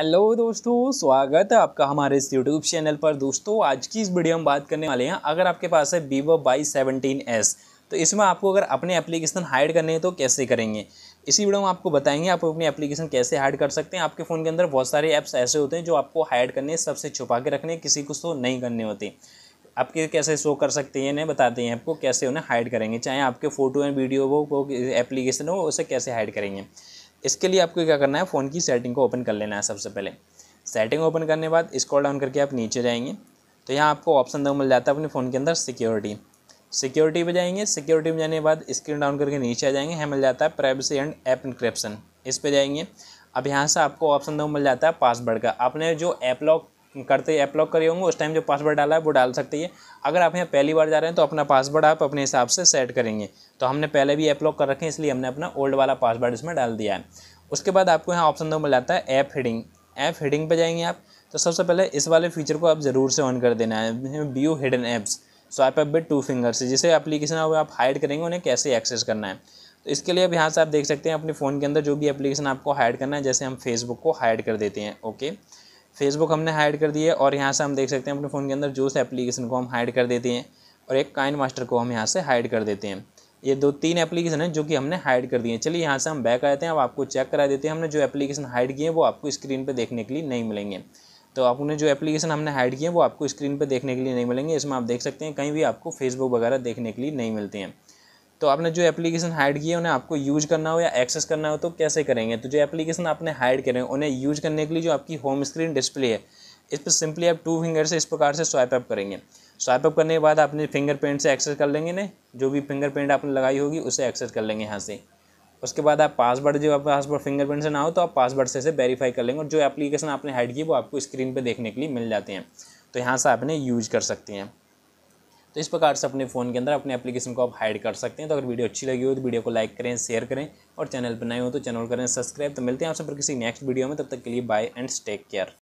hello दोस्तों स्वागत है आपका हमारे इस यूट्यूब चैनल पर दोस्तों आज की इस वीडियो में बात करने वाले हैं अगर आपके पास है वीवो बाई सेवनटीन एस तो इसमें आपको अगर अपने एप्लीकेशन हाइड करने हैं तो कैसे करेंगे इसी वीडियो में आपको बताएंगे आप अपनी एप्लीकेशन कैसे हाइड कर सकते हैं आपके फ़ोन के अंदर बहुत सारे ऐप्स ऐसे होते हैं जो आपको हाइड करने सबसे छुपा के रखने किसी को तो शो नहीं करने होते आपके कैसे शो कर सकते हैं नहीं बताते हैं आपको कैसे उन्हें हाइड करेंगे चाहे आपके फ़ोटो एंड वीडियो हो एप्लीकेशन हो उसे कैसे हाइड करेंगे इसके लिए आपको क्या करना है फ़ोन की सेटिंग को ओपन कर लेना है सबसे पहले सेटिंग ओपन करने बाद स्क्रॉल डाउन करके आप नीचे जाएंगे तो यहाँ आपको ऑप्शन दो मिल जाता है अपने फ़ोन के अंदर सिक्योरिटी सिक्योरिटी पर जाएंगे सिक्योरिटी में जाने के बाद स्क्रीन डाउन करके नीचे आ जाएंगे यहाँ मिल जाता है प्राइवेसी एंड ऐप इंक्रिप्शन इस पर जाएंगे अब यहाँ से आपको ऑप्शन दो मिल जाता है पासवर्ड का आपने जो ऐप लॉक करते अपलॉक करिए होंगे उस टाइम जो पासवर्ड डाला है वो डाल सकती है अगर आप यहाँ पहली बार जा रहे हैं तो अपना पासवर्ड आप अपने हिसाब से सेट करेंगे तो हमने पहले भी अपलॉक कर रखे हैं इसलिए हमने अपना ओल्ड वाला पासवर्ड इसमें डाल दिया है उसके बाद आपको यहाँ ऑप्शन दो मिल जाता है ऐप हेडिंग ऐप हेडिंग पर जाएंगे आप तो सबसे पहले इस वाले फीचर को आप ज़रूर से ऑन कर देना है view hidden apps swipe up with two finger से जिसे एप्लीकेशन आप हाइड करेंगे उन्हें कैसे एक्सेस करना है तो इसके लिए अब यहाँ से आप देख सकते हैं अपने फ़ोन के अंदर जो भी एप्लीकेशन आपको हाइड करना है जैसे हम फेसबुक को हाइड कर देते हैं ओके फेसबुक हमने हाइड कर दिया और यहाँ से हम देख सकते हैं अपने फ़ोन के अंदर जूस एप्लीकेशन को हम हाइड कर देते हैं और एक काइन मास्टर को हम यहाँ से हाइड कर देते हैं ये दो तीन एप्लीकेशन हैं जो कि हमने हाइड कर दिए हैं चलिए यहाँ से हम बैक आते हैं अब आपको चेक करा देते हैं हमने जो एप्लीकेशन हाइड किए हैं वो आपको स्क्रीन पर देखने के लिए नहीं मिलेंगे तो आपने जो एप्लीकेशन हमने हाइड किए हैं वो आपको स्क्रीन पर देखने के लिए नहीं मिलेंगे इसमें आप देख सकते हैं कहीं भी आपको फेसबुक वगैरह देखने के लिए नहीं मिलते हैं तो आपने जो एप्लीकेशन हाइड किए उन्हें आपको यूज करना हो या एक्सेस करना हो तो कैसे करेंगे तो जो एप्लीकेशन आपने हाइड करें उन्हें यूज करने के लिए जो आपकी होम स्क्रीन डिस्प्ले है इस पर सिंपली आप टू फिंगर से इस प्रकार से स्वाइप अप करेंगे स्वाइप अप करने के बाद आपने फिंगर प्रिंट से एक्सेस कर लेंगे ना जो भी फिंगर प्रिंट आपने लगाई होगी उसे एक्सेस कर लेंगे यहाँ से उसके बाद आप पासवर्ड जो आप पासवर्ड फिंगरप्रिंट से ना हो तो आप पासवर्ड से इसे वेरीफाई कर लेंगे और जो एप्लीकेशन आपने हाइड की वो आपको स्क्रीन पर देखने के लिए मिल जाते हैं तो यहाँ से आपने यूज कर सकते हैं तो इस प्रकार से अपने फ़ोन के अंदर अपने एप्लीकेशन को आप हाइड कर सकते हैं तो अगर वीडियो अच्छी लगी हो तो वीडियो को लाइक करें शेयर करें और चैनल पर नए हो तो चैनल करें सब्सक्राइब तो मिलते हैं आप सब किसी नेक्स्ट वीडियो में तब तक के लिए बाय एंड टेक केयर